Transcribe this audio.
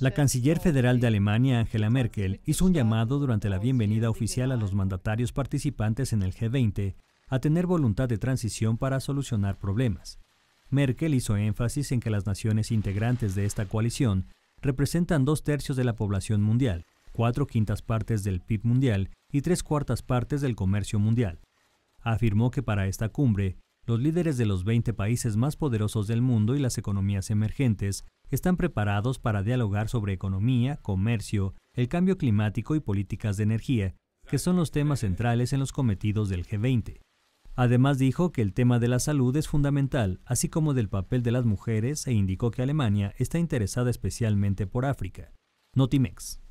La canciller federal de Alemania, Angela Merkel, hizo un llamado durante la bienvenida oficial a los mandatarios participantes en el G20 a tener voluntad de transición para solucionar problemas. Merkel hizo énfasis en que las naciones integrantes de esta coalición representan dos tercios de la población mundial, cuatro quintas partes del PIB mundial y tres cuartas partes del comercio mundial. Afirmó que para esta cumbre, los líderes de los 20 países más poderosos del mundo y las economías emergentes están preparados para dialogar sobre economía, comercio, el cambio climático y políticas de energía, que son los temas centrales en los cometidos del G20. Además dijo que el tema de la salud es fundamental, así como del papel de las mujeres, e indicó que Alemania está interesada especialmente por África. Notimex.